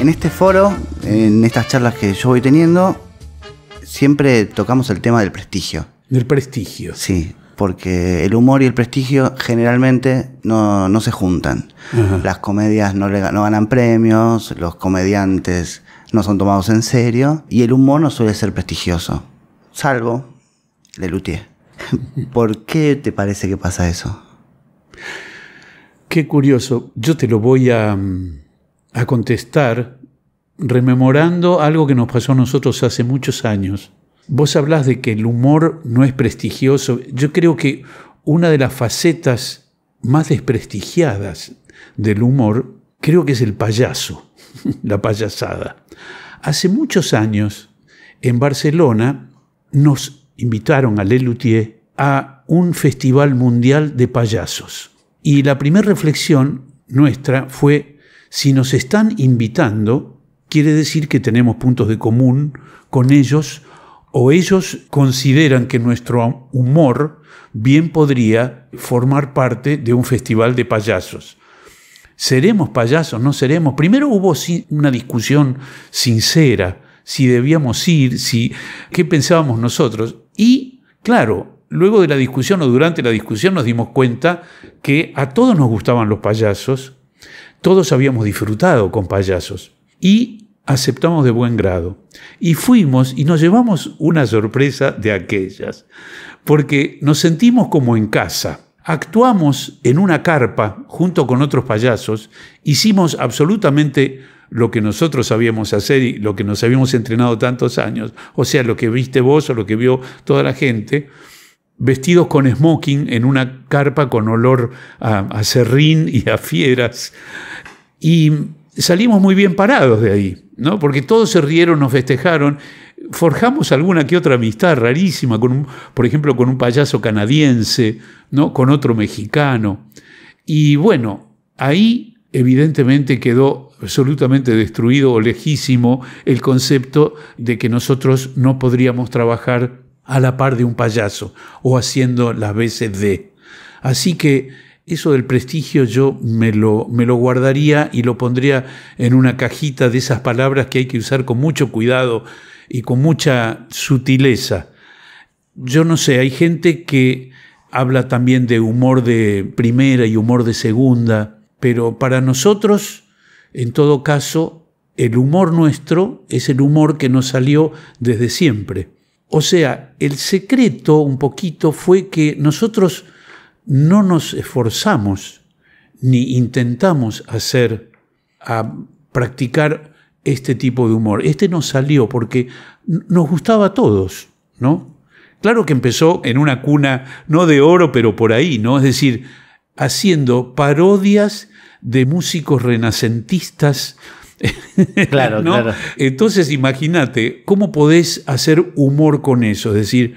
En este foro, en estas charlas que yo voy teniendo, siempre tocamos el tema del prestigio. Del prestigio. Sí, porque el humor y el prestigio generalmente no, se juntan. Las comedias no, ganan premios, los comediantes no son tomados en serio y el humor no suele ser prestigioso, salvo Lelutier. ¿Por qué te parece que pasa eso? Qué curioso. Yo te lo voy a... Mm, a contestar rememorando algo que nos pasó a nosotros hace muchos años. Vos hablás de que el humor no es prestigioso. Yo creo que una de las facetas más desprestigiadas del humor, creo que es el payaso, la payasada. Hace muchos años, en Barcelona, nos invitaron a Lelutier a un festival mundial de payasos. Y la primera reflexión nuestra fue si nos están invitando, quiere decir que tenemos puntos de común con ellos o ellos consideran que nuestro humor bien podría formar parte de un festival de payasos. ¿Seremos payasos? ¿No seremos? Primero hubo una discusión sincera, si debíamos ir, si qué pensábamos nosotros. Y, claro, luego de la discusión o durante la discusión nos dimos cuenta que a todos nos gustaban los payasos, todos habíamos disfrutado con payasos y aceptamos de buen grado. Y fuimos y nos llevamos una sorpresa de aquellas, porque nos sentimos como en casa. Actuamos en una carpa junto con otros payasos, hicimos absolutamente lo que nosotros sabíamos hacer y lo que nos habíamos entrenado tantos años, o sea, lo que viste vos o lo que vio toda la gente, vestidos con smoking en una carpa con olor a, serrín y a fieras. Y salimos muy bien parados de ahí, ¿no? porque todos se rieron, nos festejaron, forjamos alguna que otra amistad rarísima, con por ejemplo, con un payaso canadiense, ¿no? con otro mexicano. Y bueno, ahí evidentemente quedó absolutamente destruido o lejísimo el concepto de que nosotros no podríamos trabajar a la par de un payaso o haciendo las veces de. Así que eso del prestigio yo me lo, me lo guardaría y lo pondría en una cajita de esas palabras que hay que usar con mucho cuidado y con mucha sutileza. Yo no sé, hay gente que habla también de humor de primera y humor de segunda, pero para nosotros, en todo caso, el humor nuestro es el humor que nos salió desde siempre. O sea, el secreto un poquito fue que nosotros no nos esforzamos ni intentamos hacer, a ah, practicar este tipo de humor. Este nos salió porque nos gustaba a todos, ¿no? Claro que empezó en una cuna, no de oro, pero por ahí, ¿no? Es decir, haciendo parodias de músicos renacentistas, Claro, Entonces, imagínate cómo podés hacer humor con eso. Es decir,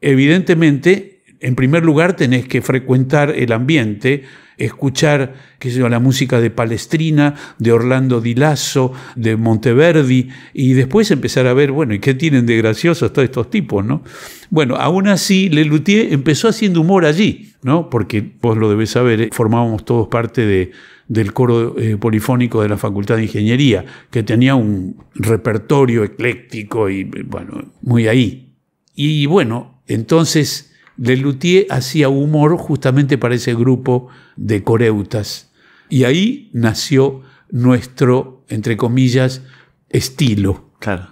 evidentemente, en primer lugar, tenés que frecuentar el ambiente, escuchar, que la música de Palestrina, de Orlando Di Lasso, de Monteverdi, y después empezar a ver, bueno, ¿y qué tienen de graciosos todos estos tipos, no? Bueno, aún así, Lelutier empezó haciendo humor allí, ¿no? Porque vos lo debes saber, eh, formábamos todos parte de del coro eh, polifónico de la Facultad de Ingeniería, que tenía un repertorio ecléctico y, bueno, muy ahí. Y bueno, entonces Lelutier hacía humor justamente para ese grupo de coreutas. Y ahí nació nuestro, entre comillas, estilo. Claro.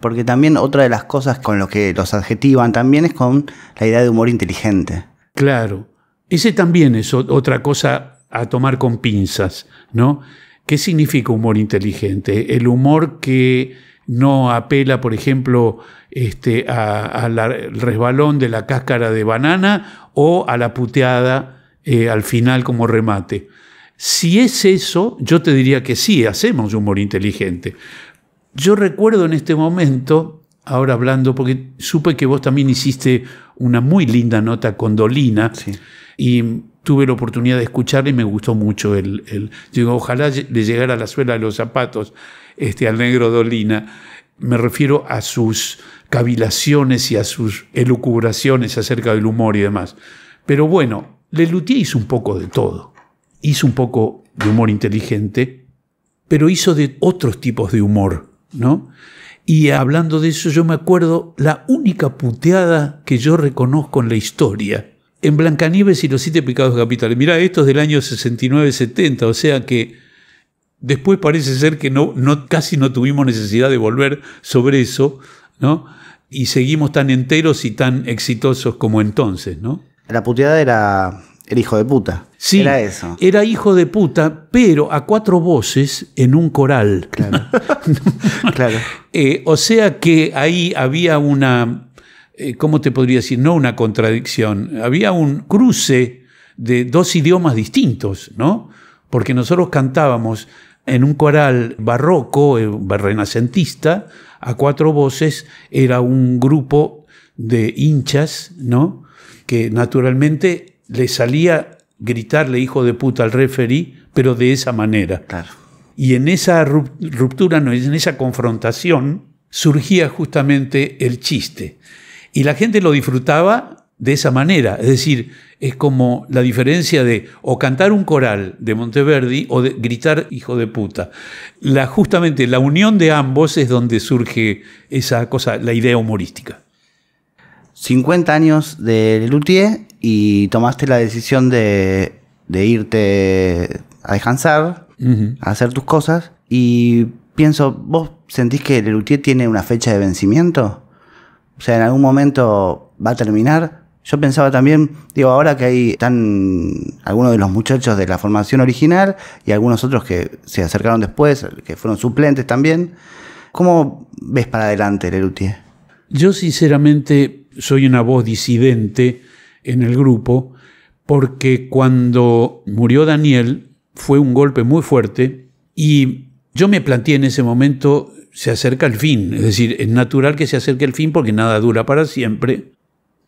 Porque también otra de las cosas con lo que los adjetivan también es con la idea de humor inteligente. Claro. Ese también es otra cosa a tomar con pinzas, ¿no? ¿Qué significa humor inteligente? El humor que no apela, por ejemplo, este, al resbalón de la cáscara de banana o a la puteada eh, al final como remate. Si es eso, yo te diría que sí, hacemos humor inteligente. Yo recuerdo en este momento, ahora hablando, porque supe que vos también hiciste una muy linda nota con Dolina, y tuve la oportunidad de escucharle y me gustó mucho. El, el, digo, ojalá le llegara la suela de los zapatos este, al negro Dolina. Me refiero a sus cavilaciones y a sus elucubraciones acerca del humor y demás. Pero bueno, Lelutier hizo un poco de todo. Hizo un poco de humor inteligente, pero hizo de otros tipos de humor, ¿no? Y hablando de eso, yo me acuerdo la única puteada que yo reconozco en la historia en Blancanieves y los siete Picados capitales. Mirá, esto es del año 69-70, o sea que después parece ser que no, casi no tuvimos necesidad de volver sobre eso, ¿no? Y seguimos tan enteros y tan exitosos como entonces, ¿no? La puteada era el hijo de puta. Sí, era eso. Era hijo de puta, pero a cuatro voces en un coral. Claro. claro. Eh, o sea que ahí había una eh, ¿cómo te podría decir? No una contradicción, había un cruce de dos idiomas distintos, ¿no? Porque nosotros cantábamos en un coral barroco, eh, renacentista, a cuatro voces, era un grupo de hinchas, ¿no? Que naturalmente le salía gritarle hijo de puta al referee, pero de esa manera. Claro. Y en esa ruptura, en esa confrontación, surgía justamente el chiste. Y la gente lo disfrutaba de esa manera. Es decir, es como la diferencia de o cantar un coral de Monteverdi o de gritar hijo de puta. justamente la unión de ambos es donde surge esa cosa, la idea humorística. 50 años de Luthier y tomaste la decisión de, irte a descansar, a hacer tus cosas. Y pienso, ¿vos sentís que Lelutier tiene una fecha de vencimiento? O sea, en algún momento va a terminar. Yo pensaba también, digo, ahora que ahí están algunos de los muchachos de la formación original y algunos otros que se acercaron después, que fueron suplentes también. ¿Cómo ves para adelante Lerutier? Yo sinceramente soy una voz disidente en el grupo porque cuando murió Daniel fue un golpe muy fuerte y yo me planteé en ese momento se acerca el fin, es decir, es natural que se acerque el fin porque nada dura para siempre.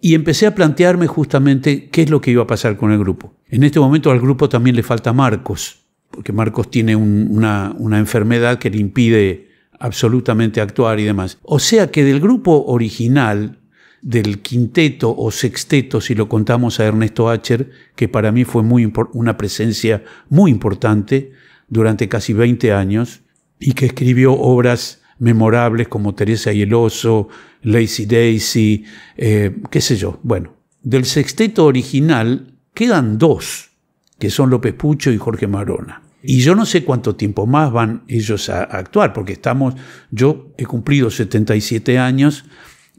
Y empecé a plantearme justamente qué es lo que iba a pasar con el grupo. En este momento al grupo también le falta Marcos, porque Marcos tiene una, enfermedad que le impide absolutamente actuar y demás. O sea que del grupo original, del quinteto o sexteto, si lo contamos a Ernesto Acher, que para mí fue muy una presencia muy importante durante casi 20 años y que escribió obras memorables como Teresa y el Oso, Lazy Daisy, eh, qué sé yo. Bueno, del sexteto original quedan dos, que son López Pucho y Jorge Marona. Y yo no sé cuánto tiempo más van ellos a, a actuar, porque estamos, yo he cumplido 77 años,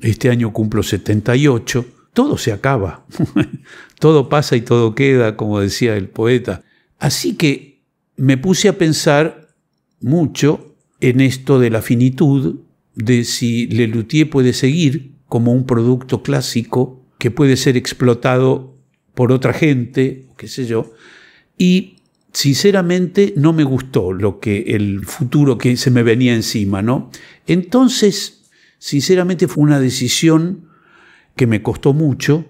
este año cumplo 78, todo se acaba, todo pasa y todo queda, como decía el poeta. Así que me puse a pensar mucho en esto de la finitud, de si Lelutier puede seguir como un producto clásico que puede ser explotado por otra gente, qué sé yo, y sinceramente no me gustó lo que el futuro que se me venía encima, ¿no? Entonces, sinceramente fue una decisión que me costó mucho,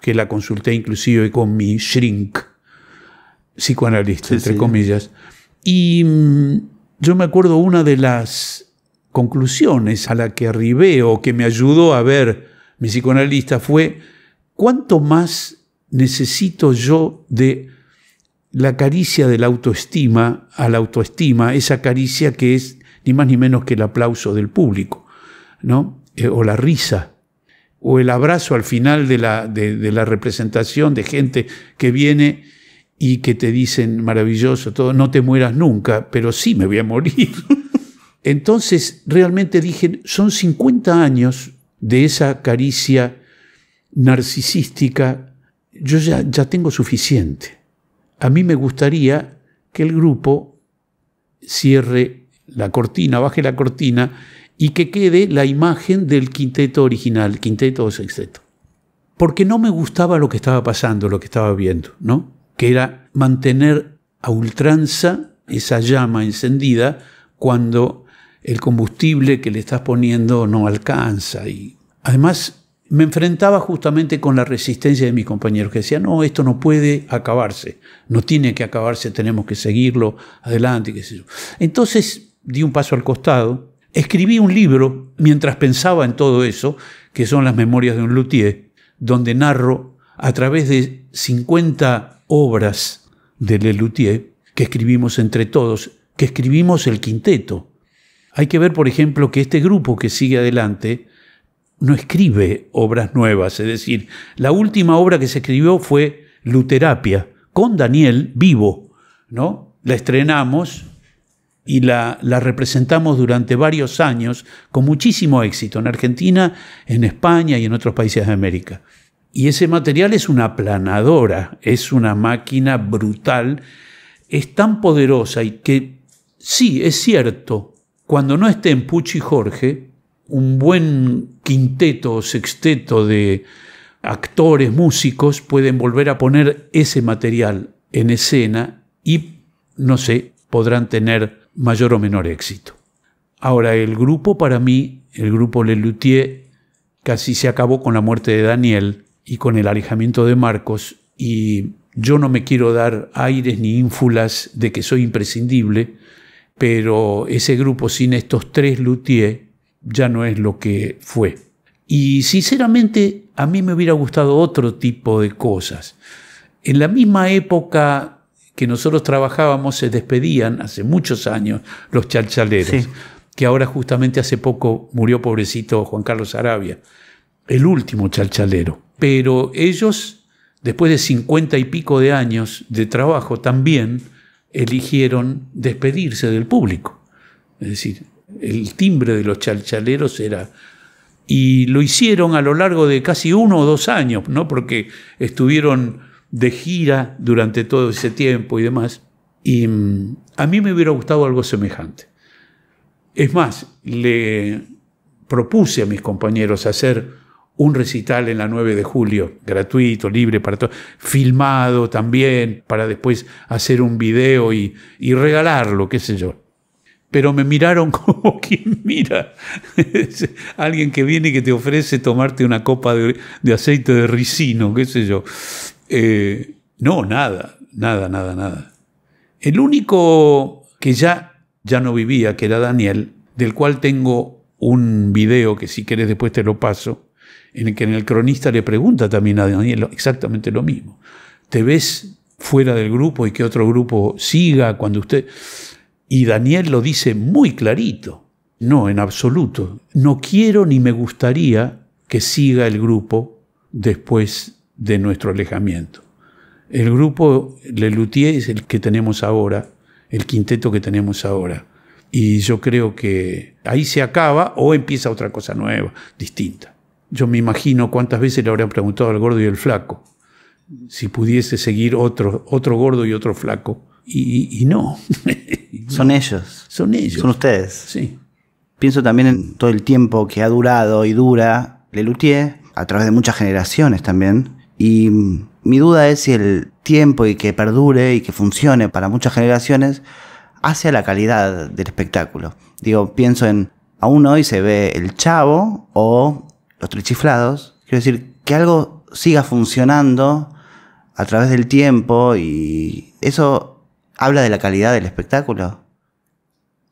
que la consulté inclusive con mi shrink, psicoanalista, entre comillas, y mm, yo me acuerdo una de las conclusiones a la que arribé o que me ayudó a ver mi psicoanalista fue cuánto más necesito yo de la caricia de la autoestima a la autoestima, esa caricia que es ni más ni menos que el aplauso del público, ¿no? Eh, o la risa, o el abrazo al final de la, de la representación de gente que viene y que te dicen maravilloso todo, no te mueras nunca, pero sí me voy a morir. Entonces realmente dije, son 50 años de esa caricia narcisística, yo ya, ya tengo suficiente. A mí me gustaría que el grupo cierre la cortina, baje la cortina y que quede la imagen del quinteto original, quinteto o sexteto. Porque no me gustaba lo que estaba pasando, lo que estaba viendo, ¿no? que era mantener a ultranza esa llama encendida cuando el combustible que le estás poniendo no alcanza. Y además me enfrentaba justamente con la resistencia de mis compañeros que decían, no, esto no puede acabarse, no tiene que acabarse, tenemos que seguirlo adelante, qué sé yo. Entonces di un paso al costado, escribí un libro mientras pensaba en todo eso, que son las memorias de un luthier, donde narro a través de 50 obras de Luthier que escribimos entre todos, que escribimos el quinteto. Hay que ver, por ejemplo, que este grupo que sigue adelante no escribe obras nuevas, es decir, la última obra que se escribió fue Luterapia, con Daniel vivo, ¿no? La estrenamos y la, representamos durante varios años con muchísimo éxito en Argentina, en España y en otros países de América. Y ese material es una aplanadora, es una máquina brutal, es tan poderosa y que sí, es cierto, cuando no en Pucci y Jorge, un buen quinteto o sexteto de actores, músicos, pueden volver a poner ese material en escena y, no sé, podrán tener mayor o menor éxito. Ahora, el grupo para mí, el grupo Luthier, casi se acabó con la muerte de Daniel, y con el alejamiento de Marcos y yo no me quiero dar aires ni ínfulas de que soy imprescindible, pero ese grupo sin estos tres luthier ya no es lo que fue. Y sinceramente a mí me hubiera gustado otro tipo de cosas. En la misma época que nosotros trabajábamos se despedían hace muchos años los chalchaleros, que ahora justamente hace poco murió pobrecito Juan Carlos Arabia, el último chalchalero pero ellos, después de cincuenta y pico de años de trabajo, también eligieron despedirse del público. Es decir, el timbre de los chalchaleros era... Y lo hicieron a lo largo de casi uno o dos años, ¿no? porque estuvieron de gira durante todo ese tiempo y demás. Y mm, a mí me hubiera gustado algo semejante. Es más, le propuse a mis compañeros hacer un recital en la 9 de julio, gratuito, libre para todos, filmado también, para después hacer un video y, y regalarlo, qué sé yo. Pero me miraron como quien mira. Alguien que viene y que te ofrece tomarte una copa de, aceite de ricino, qué sé yo. Eh, no, nada, nada, nada, nada. El único que ya, ya no vivía, que era Daniel, del cual tengo un video que si querés después te lo paso, en el que el cronista le pregunta también a Daniel exactamente lo mismo. ¿Te ves fuera del grupo y que otro grupo siga cuando usted... Y Daniel lo dice muy clarito. No, en absoluto. No quiero ni me gustaría que siga el grupo después de nuestro alejamiento. El grupo Lelutier es el que tenemos ahora, el quinteto que tenemos ahora. Y yo creo que ahí se acaba o empieza otra cosa nueva, distinta. Yo me imagino cuántas veces le habrían preguntado al gordo y al flaco, si pudiese seguir otro, otro gordo y otro flaco. Y, no. Son ellos. Son ellos. Son ustedes. Sí. Pienso también en todo el tiempo que ha durado y dura Lelutier, a través de muchas generaciones también. Y mi duda es si el tiempo y que perdure y que funcione para muchas generaciones hace a la calidad del espectáculo. Digo, pienso en, aún hoy se ve el chavo o los trichiflados, quiero decir, que algo siga funcionando a través del tiempo y eso habla de la calidad del espectáculo.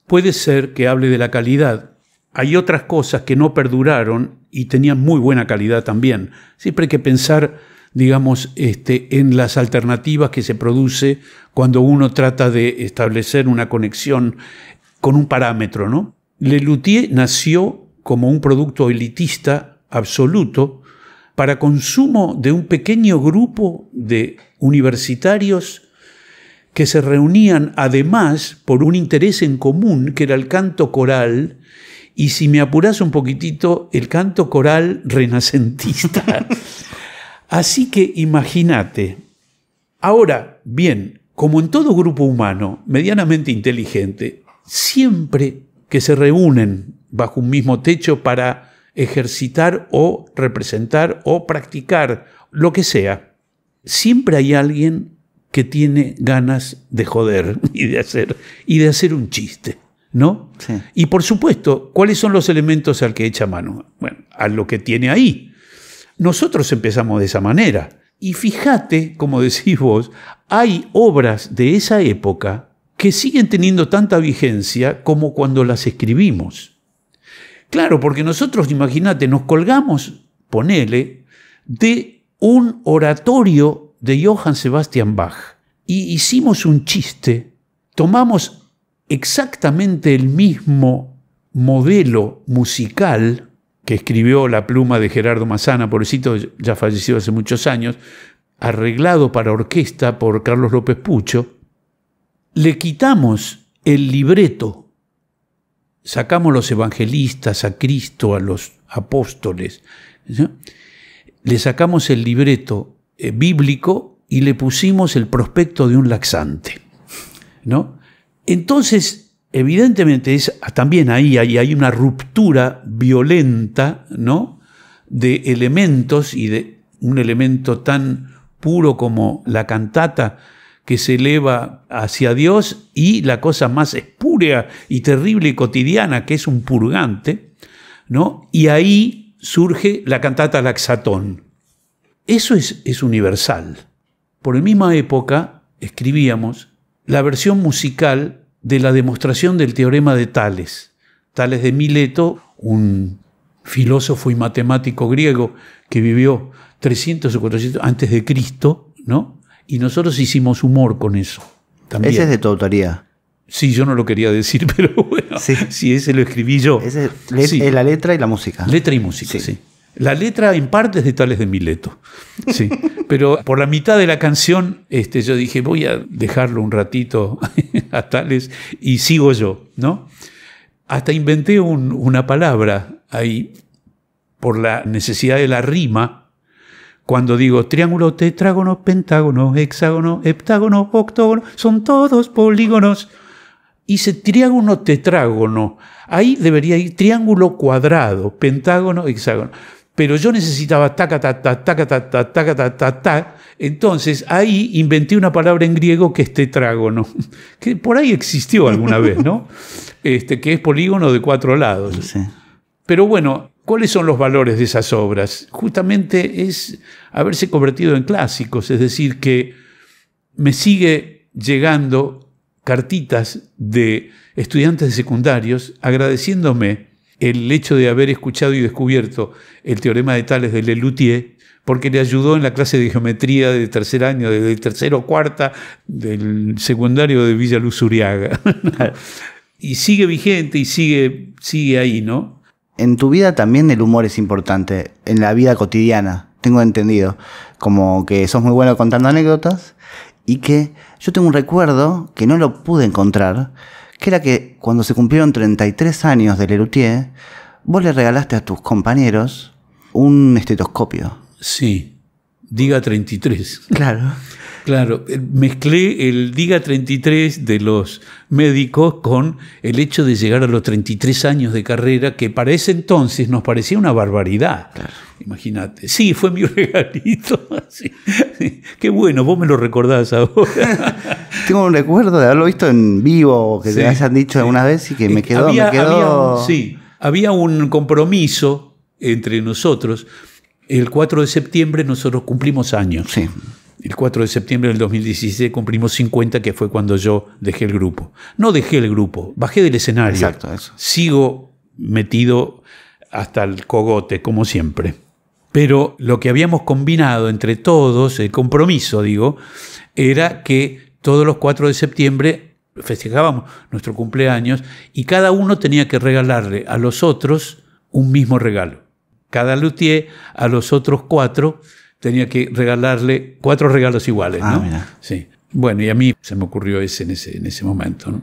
Puede ser que hable de la calidad. Hay otras cosas que no perduraron y tenían muy buena calidad también. Siempre hay que pensar, digamos, este, en las alternativas que se produce cuando uno trata de establecer una conexión con un parámetro, ¿no? Luthier nació como un producto elitista absoluto para consumo de un pequeño grupo de universitarios que se reunían además por un interés en común que era el canto coral y si me apuras un poquitito, el canto coral renacentista. Así que imagínate. Ahora, bien, como en todo grupo humano medianamente inteligente, siempre que se reúnen bajo un mismo techo para ejercitar o representar o practicar, lo que sea. Siempre hay alguien que tiene ganas de joder y de hacer, y de hacer un chiste. ¿No? Y por supuesto, ¿cuáles son los elementos al que echa mano? Bueno, a lo que tiene ahí. Nosotros empezamos de esa manera. Y fíjate, como decís vos, hay obras de esa época que siguen teniendo tanta vigencia como cuando las escribimos. Claro, porque nosotros, imagínate, nos colgamos, ponele, de un oratorio de Johann Sebastian Bach y hicimos un chiste, tomamos exactamente el mismo modelo musical que escribió la pluma de Gerardo Massana, pobrecito, ya fallecido hace muchos años, arreglado para orquesta por Carlos López Pucho, le quitamos el libreto sacamos los evangelistas, a Cristo, a los apóstoles, le sacamos el libreto eh, bíblico y le pusimos el prospecto de un laxante. ¿no? Entonces, evidentemente, es, ah, también ahí, hay una ruptura violenta ¿no? de elementos y de un elemento tan puro como la cantata, que se eleva hacia Dios y la cosa más espúrea y terrible y cotidiana, que es un purgante, ¿no? Y ahí surge la cantata Laxatón. Eso es, es universal. Por la misma época escribíamos la versión musical de la demostración del teorema de Tales. Tales de Mileto, un filósofo y matemático griego que vivió 300 o 400 antes de Cristo, ¿no? Y nosotros hicimos humor con eso. También. Ese es de tu autoría. Sí, yo no lo quería decir, pero bueno, sí, ese lo escribí yo. Ese es la letra y la música. Letra y música, sí. La letra en parte es de Tales de Mileto, sí. pero por la mitad de la canción este, yo dije, voy a dejarlo un ratito a Tales y sigo yo, ¿no? Hasta inventé una palabra ahí por la necesidad de la rima, cuando digo triángulo, tetrágono, pentágono, hexágono, heptágono, octógono, son todos polígonos. Hice triángulo, tetrágono. Ahí debería ir triángulo cuadrado, pentágono, hexágono. Pero yo necesitaba taca, ta, ta, taca, ta, ta, taca, ta, ta, ta. Entonces ahí inventé una palabra en griego que es tetrágono, que por ahí existió alguna vez, ¿no? Este, que es polígono de cuatro lados. Pero bueno, ¿Cuáles son los valores de esas obras? Justamente es haberse convertido en clásicos, es decir, que me sigue llegando cartitas de estudiantes de secundarios agradeciéndome el hecho de haber escuchado y descubierto el teorema de Tales de Leloutier, porque le ayudó en la clase de geometría de tercer año, del tercero o cuarta, del secundario de Villa y sigue vigente y sigue, sigue ahí, ¿no? en tu vida también el humor es importante, en la vida cotidiana, tengo entendido, como que sos muy bueno contando anécdotas y que yo tengo un recuerdo que no lo pude encontrar, que era que cuando se cumplieron 33 años de Leloutier, vos le regalaste a tus compañeros un estetoscopio. Sí, diga 33. Claro. Claro, eh, mezclé el diga 33 de los médicos con el hecho de llegar a los 33 años de carrera, que para ese entonces nos parecía una barbaridad. Imagínate. Sí, fue mi regalito. Qué bueno, vos me lo recordás vos. Tengo un recuerdo de haberlo visto en vivo, que te hayan dicho alguna vez y que me eh, quedó. Había, sí, había un compromiso entre nosotros. El 4 de septiembre nosotros cumplimos años. Sí el 4 de septiembre del 2016 cumplimos 50, que fue cuando yo dejé el grupo. No dejé el grupo, bajé del escenario. Sigo metido hasta el cogote, como siempre. Pero lo que habíamos combinado entre todos, el compromiso, digo, era que todos los 4 de septiembre festejábamos nuestro cumpleaños y cada uno tenía que regalarle a los otros un mismo regalo. Cada luthier a los otros cuatro tenía que regalarle cuatro regalos iguales, ah, ¿no? Sí. Bueno, y a mí se me ocurrió ese en ese, momento,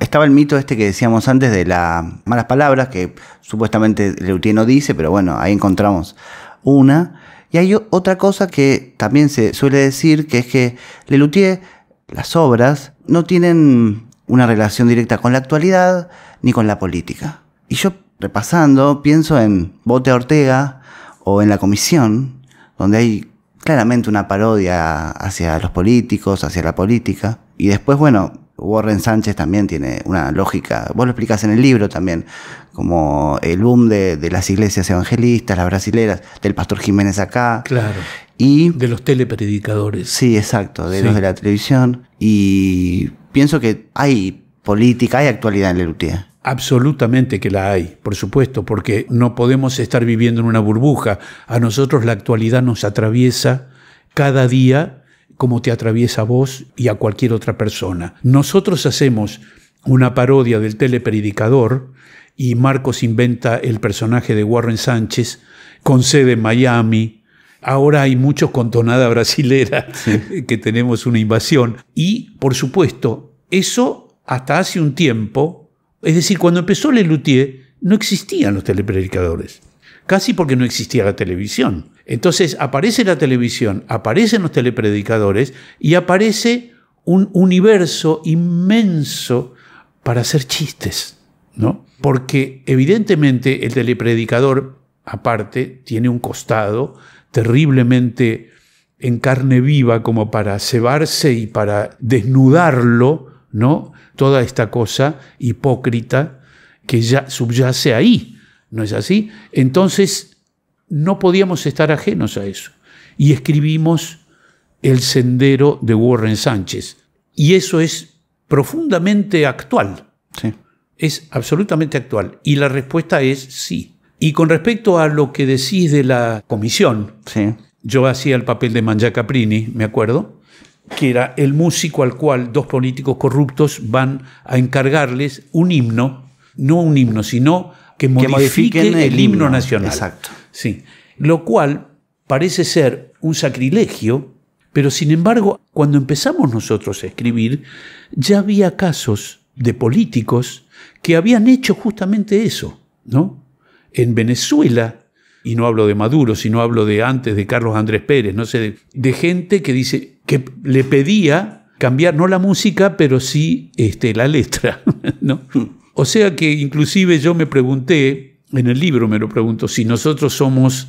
Estaba el mito este que decíamos antes de las malas palabras, que supuestamente no dice, pero bueno, ahí encontramos una. Y hay otra cosa que también se suele decir, que es que Leloutier, las obras, no tienen una relación directa con la actualidad ni con la política. Y yo, repasando, pienso en Bote Ortega o en la Comisión, donde hay claramente una parodia hacia los políticos, hacia la política. Y después, bueno, Warren Sánchez también tiene una lógica, vos lo explicás en el libro también, como el boom de, las iglesias evangelistas, las brasileras, del pastor Jiménez acá. Claro. Y, de los telepredicadores. Sí, exacto, de los de la televisión. Y pienso que hay política, hay actualidad en Lerutier. Absolutamente que la hay, por supuesto, porque no podemos estar viviendo en una burbuja. A nosotros la actualidad nos atraviesa cada día como te atraviesa a vos y a cualquier otra persona. Nosotros hacemos una parodia del telepredicador y Marcos inventa el personaje de Warren Sánchez con sede en Miami. Ahora hay muchos con tonada brasilera que tenemos una invasión. Y, por supuesto, eso hasta hace un tiempo es decir, cuando empezó Lelutier no existían los telepredicadores, casi porque no existía la televisión. Entonces aparece la televisión, aparecen los telepredicadores y aparece un universo inmenso para hacer chistes, ¿no? Porque evidentemente el telepredicador, aparte, tiene un costado terriblemente en carne viva como para cebarse y para desnudarlo ¿no? Toda esta cosa hipócrita que ya subyace ahí, ¿no es así? Entonces, no podíamos estar ajenos a eso. Y escribimos El sendero de Warren Sánchez. Y eso es profundamente actual. Es absolutamente actual. Y la respuesta es sí. Y con respecto a lo que decís de la comisión, yo hacía el papel de Caprini, me acuerdo, que era el músico al cual dos políticos corruptos van a encargarles un himno, no un himno, sino que, modifiquen el, himno, nacional. Exacto. Sí. Lo cual parece ser un sacrilegio, pero sin embargo, cuando empezamos nosotros a escribir, ya había casos de políticos que habían hecho justamente eso, ¿no? En Venezuela, y no hablo de Maduro, sino hablo de antes de Carlos Andrés Pérez, no sé, de gente que dice, que le pedía cambiar no la música, pero sí este, la letra. ¿no? O sea que inclusive yo me pregunté, en el libro me lo pregunto, si nosotros somos,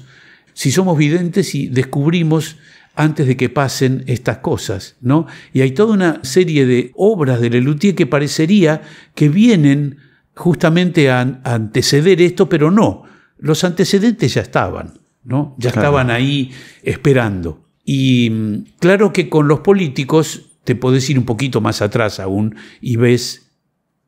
si somos videntes y descubrimos antes de que pasen estas cosas, ¿no? Y hay toda una serie de obras de Lelutier que parecería que vienen justamente a, anteceder esto, pero no. Los antecedentes ya estaban, ¿no? Ya estaban ahí esperando. Y mm, claro que con los políticos te podés ir un poquito más atrás aún y ves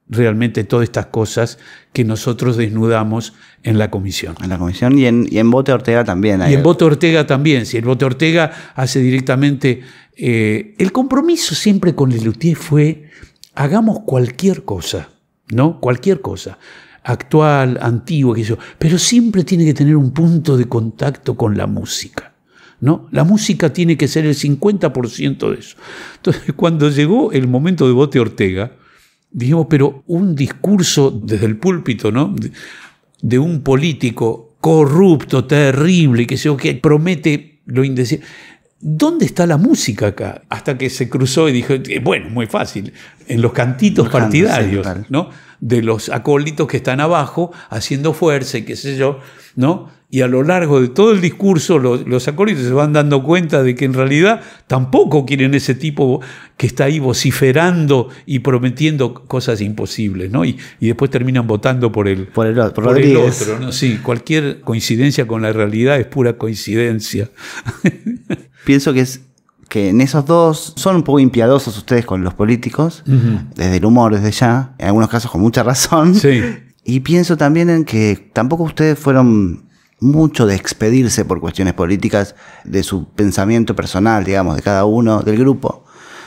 realmente todas estas cosas que nosotros desnudamos en la comisión. En la comisión y en, y Bote Ortega también. Hay... Y en Bote Ortega también. Si el Bote Ortega hace directamente... Eh, el compromiso siempre con Lelutier fue hagamos cualquier cosa, ¿no? Cualquier cosa actual, antigua, que yo, pero siempre tiene que tener un punto de contacto con la música. ¿no? La música tiene que ser el 50% de eso. Entonces, cuando llegó el momento de Bote Ortega, dijimos, pero un discurso desde el púlpito, ¿no? De, un político corrupto, terrible, que, se, que promete lo indecible. ¿Dónde está la música acá? Hasta que se cruzó y dijo, eh, bueno, muy fácil, en los cantitos partidarios, ¿no? de los acólitos que están abajo haciendo fuerza y qué sé yo, ¿no? Y a lo largo de todo el discurso los, acólitos se van dando cuenta de que en realidad tampoco quieren ese tipo que está ahí vociferando y prometiendo cosas imposibles, ¿no? Y, después terminan votando por el, por el otro, ¿no? Sí, cualquier coincidencia con la realidad es pura coincidencia. Pienso que es que en esos dos son un poco impiadosos ustedes con los políticos, desde el humor, desde ya, en algunos casos con mucha razón. Y pienso también en que tampoco ustedes fueron mucho de expedirse por cuestiones políticas de su pensamiento personal, digamos, de cada uno, del grupo.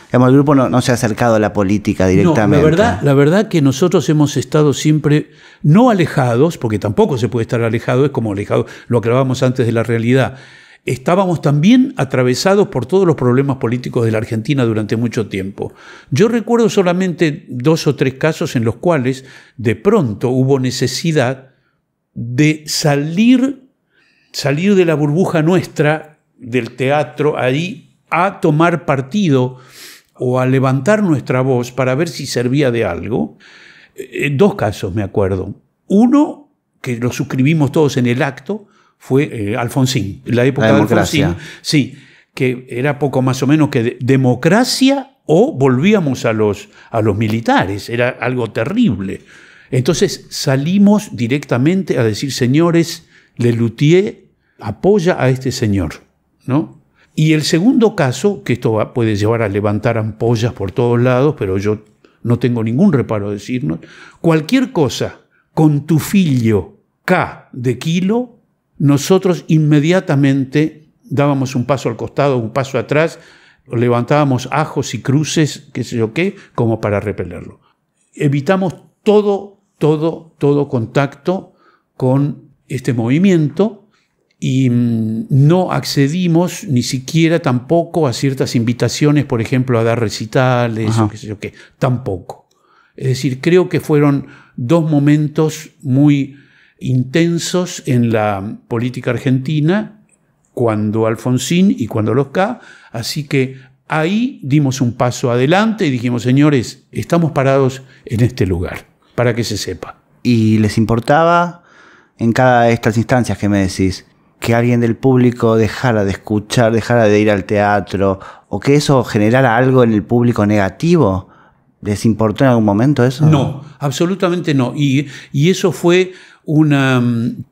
Digamos, el grupo no, se ha acercado a la política directamente. la, verdad, la verdad que nosotros hemos estado siempre no alejados, porque tampoco se puede estar alejado, es como alejado, lo acabamos antes de la realidad estábamos también atravesados por todos los problemas políticos de la Argentina durante mucho tiempo. Yo recuerdo solamente dos o tres casos en los cuales de pronto hubo necesidad de salir, salir de la burbuja nuestra, del teatro, ahí, a tomar partido o a levantar nuestra voz para ver si servía de algo. Eh, eh, dos casos me acuerdo. Uno, que lo suscribimos todos en el acto, fue eh, Alfonsín, la época de Alfonsín, sí, que era poco más o menos que democracia o volvíamos a los, a los militares, era algo terrible. Entonces salimos directamente a decir, señores, Lelutier apoya a este señor, ¿no? Y el segundo caso, que esto puede llevar a levantar ampollas por todos lados, pero yo no tengo ningún reparo a decirnos, cualquier cosa con tu filio K de kilo nosotros inmediatamente dábamos un paso al costado, un paso atrás, levantábamos ajos y cruces, qué sé yo qué, como para repelerlo. Evitamos todo, todo, todo contacto con este movimiento y mm, no accedimos ni siquiera tampoco a ciertas invitaciones, por ejemplo, a dar recitales qué sé yo qué, tampoco. Es decir, creo que fueron dos momentos muy intensos en la política argentina, cuando Alfonsín y cuando los K, así que ahí dimos un paso adelante y dijimos, señores, estamos parados en este lugar, para que se sepa. ¿Y les importaba en cada de estas instancias que me decís? que alguien del público dejara de escuchar, dejara de ir al teatro, o que eso generara algo en el público negativo. ¿Les importó en algún momento eso? No, absolutamente no. Y, y eso fue una, mm,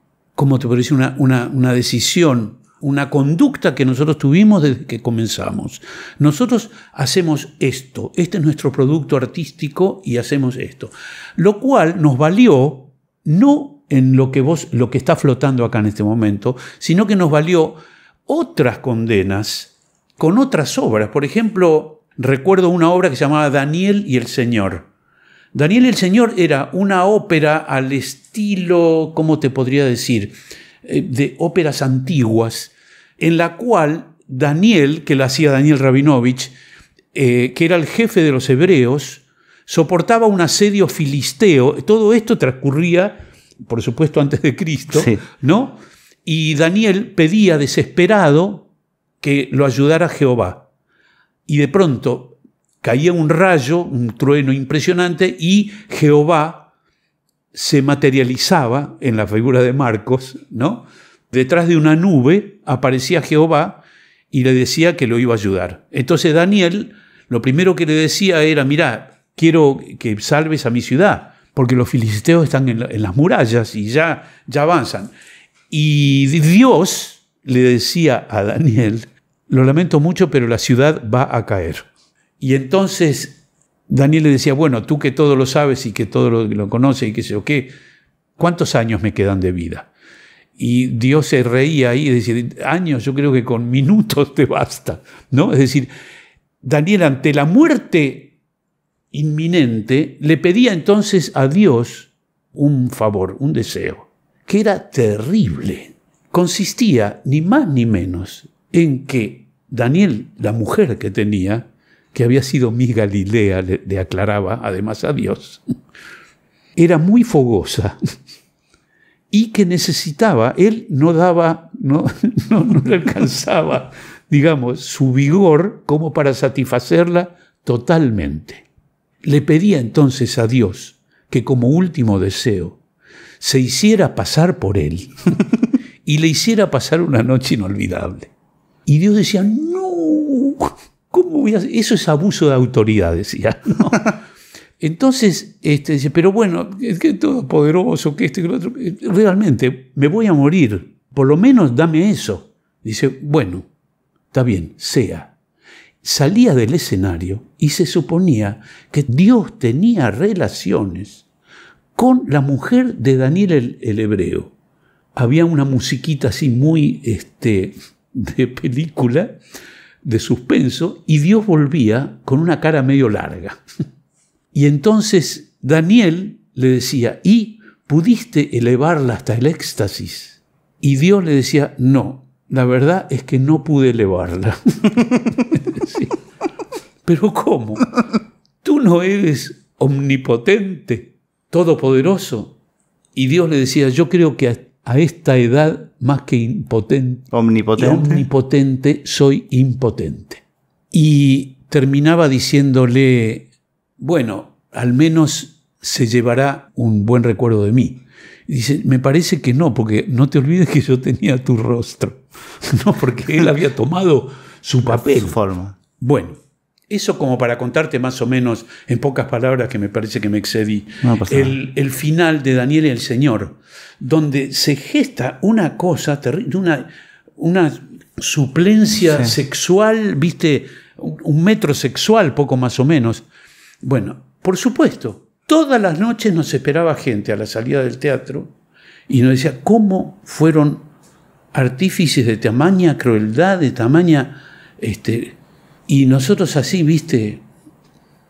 te Una, decisión, una conducta que nosotros tuvimos desde que comenzamos. Nosotros hacemos esto, este es nuestro producto artístico y hacemos esto. Lo cual nos valió no en lo que vos, lo que está flotando acá en este momento, sino que nos valió otras condenas con otras obras. Por ejemplo, recuerdo una obra que se llamaba Daniel y el Señor Daniel el Señor era una ópera al estilo, ¿cómo te podría decir?, eh, de óperas antiguas, en la cual Daniel, que la hacía Daniel Rabinovich, eh, que era el jefe de los hebreos, soportaba un asedio filisteo. Todo esto transcurría, por supuesto, antes de Cristo, ¿no? Y Daniel pedía desesperado que lo ayudara Jehová. Y de pronto caía un rayo, un trueno impresionante, y Jehová se materializaba en la figura de Marcos, ¿no? Detrás de una nube aparecía Jehová y le decía que lo iba a ayudar. Entonces Daniel lo primero que le decía era, mira, quiero que salves a mi ciudad, porque los filisteos están en, las murallas y ya, ya avanzan. Y Dios le decía a Daniel, lo lamento mucho, pero la ciudad va a caer. Y entonces Daniel le decía, bueno, tú que todo lo sabes y que todo lo, conoces y que sé o qué, ¿cuántos años me quedan de vida? Y Dios se reía ahí y decía, años, yo creo que con minutos te basta, ¿no? Es decir, Daniel ante la muerte inminente le pedía entonces a Dios un favor, un deseo, que era terrible. Consistía ni más ni menos en que Daniel, la mujer que tenía, que había sido mi Galilea, le, aclaraba además a Dios, era muy fogosa y que necesitaba, él no daba, no, no, no le alcanzaba, digamos, su vigor como para satisfacerla totalmente. Le pedía entonces a Dios que como último deseo se hiciera pasar por él y le hiciera pasar una noche inolvidable. Y Dios decía, no, ¿Cómo voy a Eso es abuso de autoridad, decía. Entonces, este, dice, pero bueno, es que poderoso que este, que lo otro, eh, realmente me voy a morir, por lo menos dame eso. Dice, bueno, está bien, sea. Salía del escenario y se suponía que Dios tenía relaciones con la mujer de Daniel el, el hebreo. Había una musiquita así muy este, de película de suspenso y Dios volvía con una cara medio larga. Y entonces Daniel le decía, ¿y pudiste elevarla hasta el éxtasis? Y Dios le decía, no, la verdad es que no pude elevarla. Pero ¿cómo? Tú no eres omnipotente, todopoderoso. Y Dios le decía, yo creo que a esta edad más que impotente, omnipotente, soy impotente. Y terminaba diciéndole, bueno, al menos se llevará un buen recuerdo de mí. dice, me parece que no, porque no te olvides que yo tenía tu rostro. no, porque él había tomado su papel. en forma. Bueno, eso como para contarte más o menos, en pocas palabras, que me parece que me excedí, el, final de Daniel y el Señor, donde se gesta una cosa terrible, una, una suplencia sexual, viste, un metro sexual, poco más o menos. Bueno, por supuesto, todas las noches nos esperaba gente a la salida del teatro y nos decía, ¿cómo fueron artífices de tamaña crueldad, de tamaña... Este, y nosotros así, viste,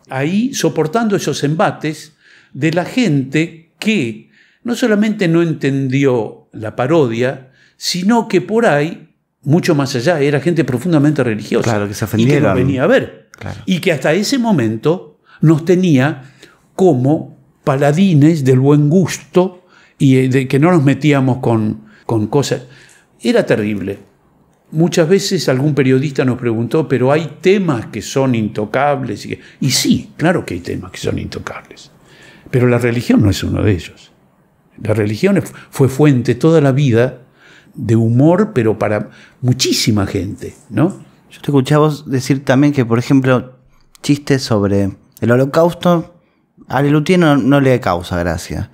ahí soportando esos embates de la gente que no solamente no entendió la parodia, sino que por ahí, mucho más allá, era gente profundamente religiosa. y que venía a ver. Y que hasta ese momento nos tenía como paladines del buen gusto y eh, de que no nos metíamos con, con cosas. Era terrible. Muchas veces algún periodista nos preguntó, pero hay temas que son intocables. Y, sí, claro que hay temas que son intocables. Pero la religión no es uno de ellos. La religión fue fuente toda la vida de humor, pero para muchísima gente, ¿no? Yo te escuchaba decir también que, por ejemplo, chistes sobre el holocausto a Lelutier no, le da causa gracias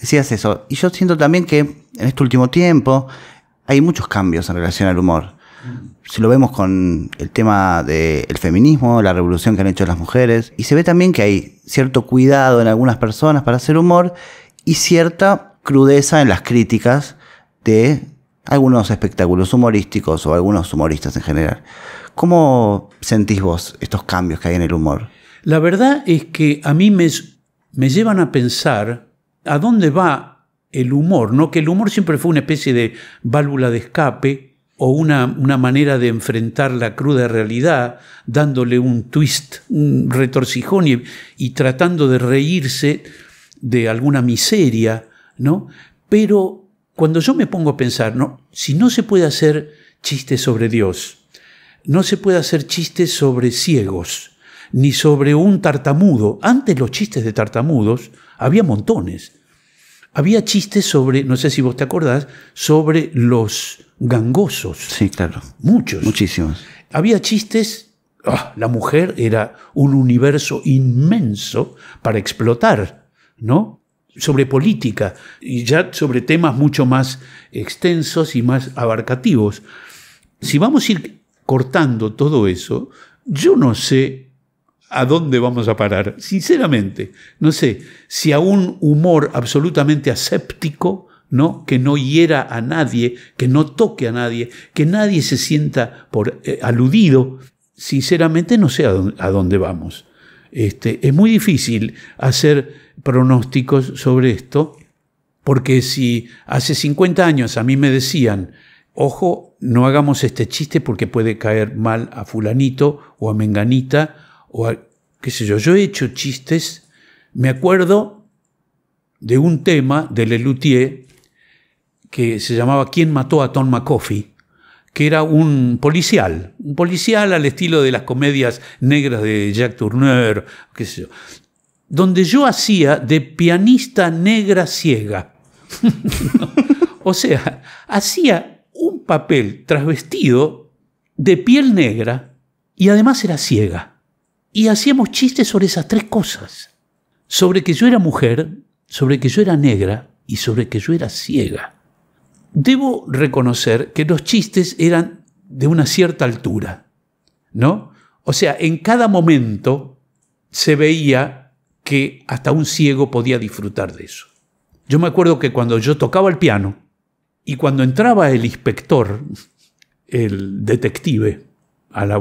Decías eso. Y yo siento también que en este último tiempo hay muchos cambios en relación al humor. Si lo vemos con el tema del feminismo, la revolución que han hecho las mujeres, y se ve también que hay cierto cuidado en algunas personas para hacer humor y cierta crudeza en las críticas de algunos espectáculos humorísticos o algunos humoristas en general. ¿Cómo sentís vos estos cambios que hay en el humor? La verdad es que a mí me, me llevan a pensar a dónde va el humor, ¿no? Que el humor siempre fue una especie de válvula de escape o una, manera de enfrentar la cruda realidad, dándole un twist, un retorcijón y, tratando de reírse de alguna miseria, ¿no? Pero cuando yo me pongo a pensar, ¿no? si no se puede hacer chistes sobre Dios, no se puede hacer chistes sobre ciegos, ni sobre un tartamudo. Antes los chistes de tartamudos había montones había chistes sobre, no sé si vos te acordás, sobre los gangosos. Sí, claro. Muchos. Muchísimos. Había chistes, ah, la mujer era un universo inmenso para explotar, ¿no? Sobre política y ya sobre temas mucho más extensos y más abarcativos. Si vamos a ir cortando todo eso, yo no sé a dónde vamos a parar. Sinceramente, no sé si a un humor absolutamente aséptico, ¿no? que no hiera a nadie, que no toque a nadie, que nadie se sienta por, eh, aludido, sinceramente no sé a dónde, vamos. Este, es muy difícil hacer pronósticos sobre esto, porque si hace 50 años a mí me decían, ojo, no hagamos este chiste porque puede caer mal a fulanito o a menganita, o qué sé yo, yo he hecho chistes, me acuerdo de un tema de Leloutier que se llamaba ¿Quién mató a Tom McCoffey? que era un policial, un policial al estilo de las comedias negras de Jack Turner, qué sé yo, donde yo hacía de pianista negra ciega. o sea, hacía un papel trasvestido de piel negra y además era ciega. Y hacíamos chistes sobre esas tres cosas. Sobre que yo era mujer, sobre que yo era negra y sobre que yo era ciega. Debo reconocer que los chistes eran de una cierta altura, ¿no? O sea, en cada momento se veía que hasta un ciego podía disfrutar de eso. Yo me acuerdo que cuando yo tocaba el piano y cuando entraba el inspector, el detective, a la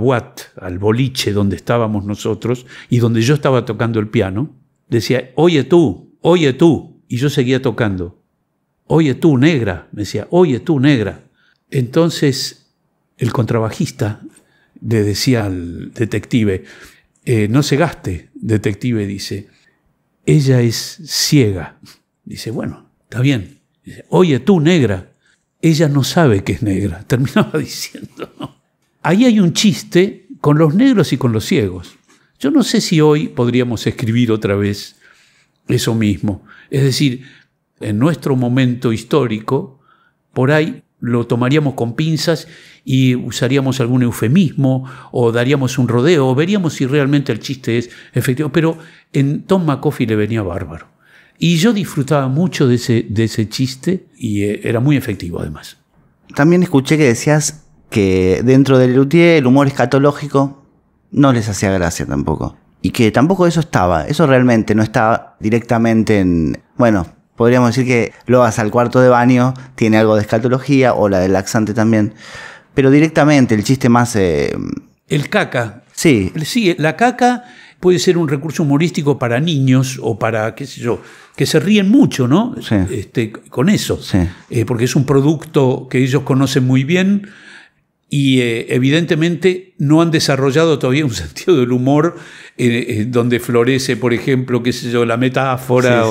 al boliche donde estábamos nosotros y donde yo estaba tocando el piano, decía, oye tú, oye tú, y yo seguía tocando, oye tú negra, me decía, oye tú negra. Entonces el contrabajista le decía al detective, eh, no se gaste, detective dice, ella es ciega. Dice, bueno, está bien. oye tú negra, ella no sabe que es negra, terminaba diciendo, ¿no? ahí hay un chiste con los negros y con los ciegos. Yo no sé si hoy podríamos escribir otra vez eso mismo. Es decir, en nuestro momento histórico, por ahí lo tomaríamos con pinzas y usaríamos algún eufemismo o daríamos un rodeo o veríamos si realmente el chiste es efectivo. Pero en Tom McCoffey le venía bárbaro. Y yo disfrutaba mucho de ese, de ese chiste y eh, era muy efectivo además. También escuché que decías que dentro del Luthier el humor escatológico no les hacía gracia tampoco. Y que tampoco eso estaba, eso realmente no estaba directamente en... Bueno, podríamos decir que lo vas al cuarto de baño, tiene algo de escatología, o la del laxante también. Pero directamente el chiste más... Eh, el caca. Sí. Sí, la caca puede ser un recurso humorístico para niños o para, qué sé yo, que se ríen mucho, ¿no? Este, con eso. Eh, porque es un producto que ellos conocen muy bien, y eh, evidentemente no han desarrollado todavía un sentido del humor eh, eh, donde florece, por ejemplo, qué sé yo, la metáfora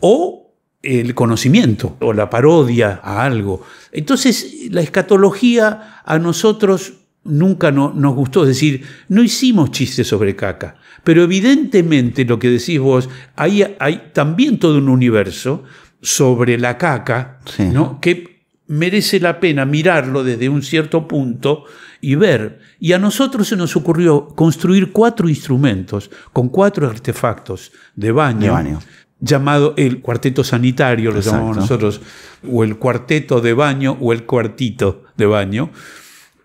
o, el conocimiento o la parodia a algo. Entonces, la escatología a nosotros nunca nos gustó, decir, no hicimos chistes sobre caca, pero evidentemente lo que decís vos, ahí hay, también todo un universo sobre la caca, ¿no? que merece la pena mirarlo desde un cierto punto y ver. Y a nosotros se nos ocurrió construir cuatro instrumentos con cuatro artefactos de baño. llamado el cuarteto sanitario, lo llamamos nosotros, o el cuarteto de baño o el cuartito de baño,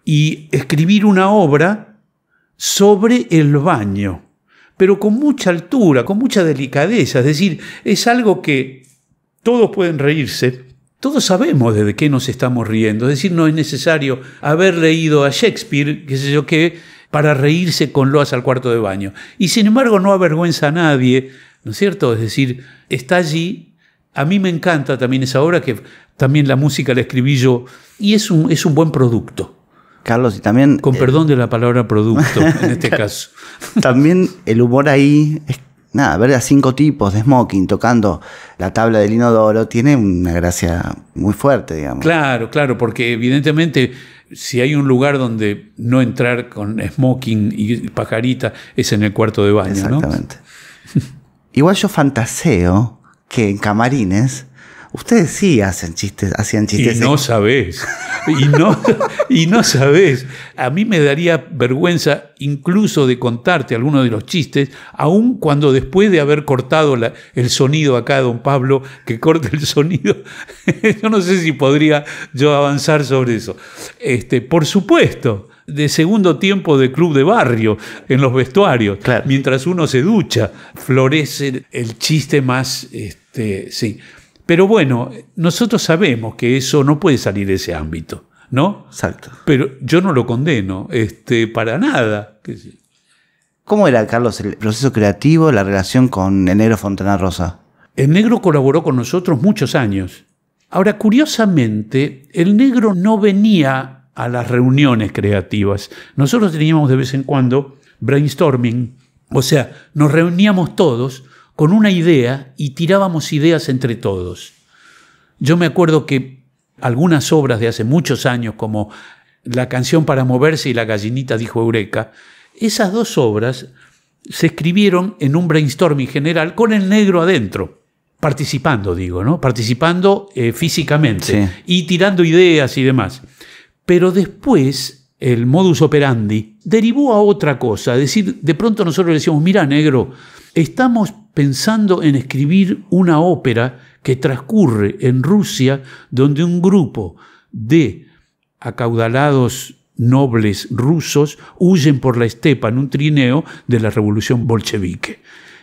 y escribir una obra sobre el baño, pero con mucha altura, con mucha delicadeza, es decir, es algo que todos pueden reírse, todos sabemos de qué nos estamos riendo, es decir, no es necesario haber leído a Shakespeare, qué sé yo qué, para reírse con loas al cuarto de baño. Y sin embargo no avergüenza a nadie, ¿no es cierto? Es decir, está allí. A mí me encanta también esa obra, que también la música la escribí yo, y es un, es un buen producto. Carlos, y también... Con eh, perdón de la palabra producto, en este caso. También el humor ahí es nada, ver a cinco tipos de smoking tocando la tabla del inodoro tiene una gracia muy fuerte, digamos. Claro, claro, porque evidentemente si hay un lugar donde no entrar con smoking y pajarita es en el cuarto de baño, Exactamente. Igual yo fantaseo que en camarines Ustedes sí hacen chistes, hacían chistes. Y no sabés. Y no, y no sabés. A mí me daría vergüenza incluso de contarte alguno de los chistes, aun cuando después de haber cortado el sonido acá, don Pablo, que corte el sonido, yo no sé si podría yo avanzar sobre eso. Este, por supuesto de segundo tiempo de club de barrio en los vestuarios. Mientras uno se ducha, florece el chiste más, este, sí. Pero bueno, nosotros sabemos que eso no puede salir de ese ámbito, ¿no? Exacto. Pero yo no lo condeno, este, para nada. ¿Cómo era, Carlos, el proceso creativo, la relación con el negro Fontana Rosa? El negro colaboró con nosotros muchos años. Ahora, curiosamente, el negro no venía a las reuniones creativas. Nosotros teníamos de vez en cuando brainstorming, o sea, nos reuníamos todos con una idea y tirábamos ideas entre todos. Yo me acuerdo que algunas obras de hace muchos años, como La canción para moverse y La gallinita dijo Eureka, esas dos obras se escribieron en un brainstorming general con el negro adentro, participando, digo, ¿no? Participando eh, físicamente y tirando ideas y demás. Pero después el modus operandi derivó a otra cosa, es decir, de pronto nosotros le decíamos, mira negro, estamos pensando en escribir una ópera que transcurre en Rusia, donde un grupo de acaudalados nobles rusos huyen por la estepa en un trineo de la revolución bolchevique.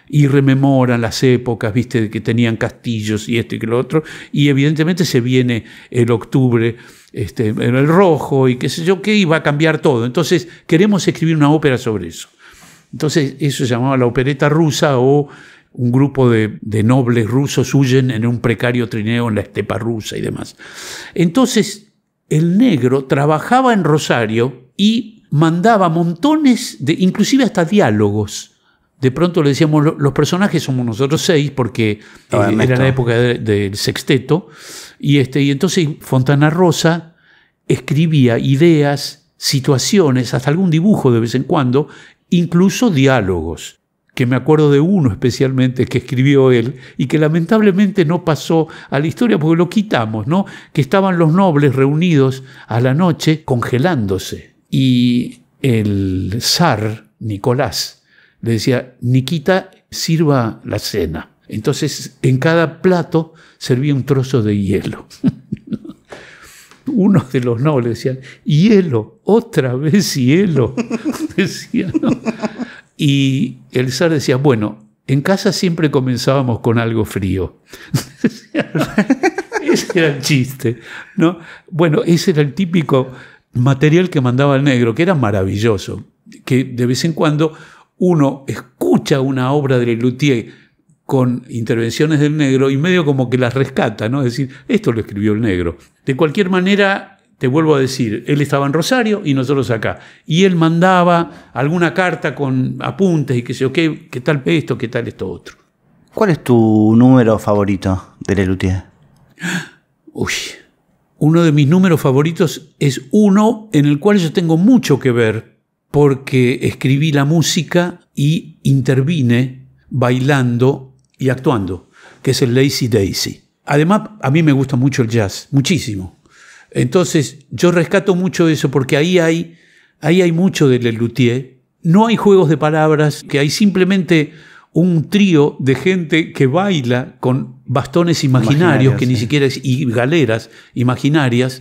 Y rememoran las épocas, viste, que tenían castillos y esto y que lo otro. Y evidentemente se viene el octubre este, en el rojo y qué sé yo qué, y va a cambiar todo. Entonces queremos escribir una ópera sobre eso. Entonces eso se llamaba la opereta rusa o un grupo de, nobles rusos huyen en un precario trineo en la estepa rusa y demás. Entonces, el negro trabajaba en Rosario y mandaba montones de, inclusive hasta diálogos. De pronto le decíamos, los personajes somos nosotros seis, porque eh, era la época del sexteto, y, este, y entonces Fontana Rosa escribía ideas, situaciones, hasta algún dibujo de vez en cuando, incluso diálogos que me acuerdo de uno especialmente que escribió él y que lamentablemente no pasó a la historia porque lo quitamos, ¿no? Que estaban los nobles reunidos a la noche congelándose y el zar Nicolás le decía, Nikita, sirva la cena. Entonces en cada plato servía un trozo de hielo. Uno de los nobles decían, hielo, otra vez hielo, decía y el zar decía, bueno, en casa siempre comenzábamos con algo frío. ese era el chiste. ¿no? Bueno, ese era el típico material que mandaba el negro, que era maravilloso, que de vez en cuando uno escucha una obra de Luthier con intervenciones del negro y medio como que las rescata, ¿no? Es decir, esto lo escribió el negro. De cualquier manera, te vuelvo a decir, él estaba en Rosario y nosotros acá. Y él mandaba alguna carta con apuntes y que sé, o qué tal esto, qué tal esto otro. ¿Cuál es tu número favorito de Lelutier? Uy, uno de mis números favoritos es uno en el cual yo tengo mucho que ver porque escribí la música y intervine bailando y actuando, que es el Lazy Daisy. Además, a mí me gusta mucho el jazz, muchísimo entonces, yo rescato mucho eso porque ahí hay, ahí hay mucho de Lelutier. No hay juegos de palabras, que hay simplemente un trío de gente que baila con bastones imaginarios, que ni siquiera es, galeras imaginarias,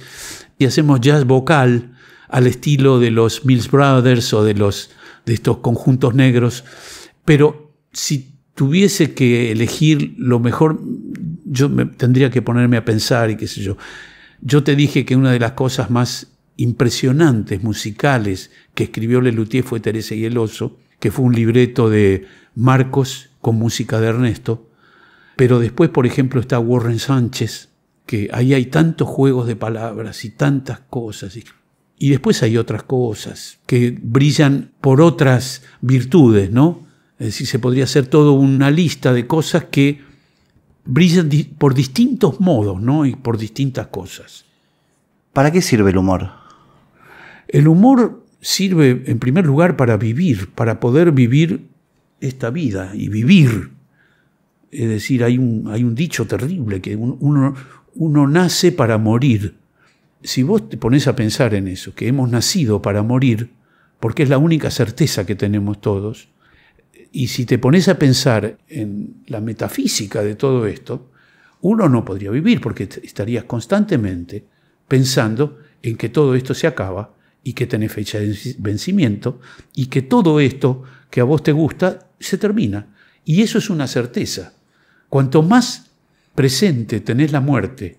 y hacemos jazz vocal al estilo de los Mills Brothers o de los de estos conjuntos negros, pero si tuviese que elegir lo mejor, yo me, tendría que ponerme a pensar y qué sé yo. Yo te dije que una de las cosas más impresionantes musicales que escribió Lelutier fue Teresa y el oso, que fue un libreto de Marcos con música de Ernesto. Pero después, por ejemplo, está Warren Sánchez, que ahí hay tantos juegos de palabras y tantas cosas. Y, y después hay otras cosas que brillan por otras virtudes, ¿no? Es decir, se podría hacer toda una lista de cosas que brillan por distintos modos ¿no? y por distintas cosas. ¿Para qué sirve el humor? El humor sirve en primer lugar para vivir, para poder vivir esta vida y vivir. Es decir, hay un, hay un dicho terrible que uno, uno nace para morir. Si vos te pones a pensar en eso, que hemos nacido para morir, porque es la única certeza que tenemos todos, y si te pones a pensar en la metafísica de todo esto, uno no podría vivir porque estarías constantemente pensando en que todo esto se acaba y que tenés fecha de vencimiento y que todo esto que a vos te gusta se termina. Y eso es una certeza. Cuanto más presente tenés la muerte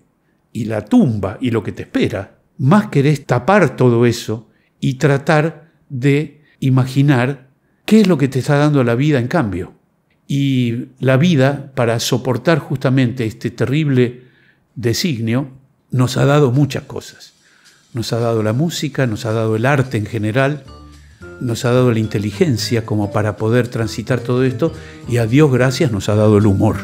y la tumba y lo que te espera, más querés tapar todo eso y tratar de imaginar ¿Qué es lo que te está dando la vida en cambio? Y la vida, para soportar justamente este terrible designio, nos ha dado muchas cosas. Nos ha dado la música, nos ha dado el arte en general, nos ha dado la inteligencia como para poder transitar todo esto y a Dios gracias nos ha dado el humor.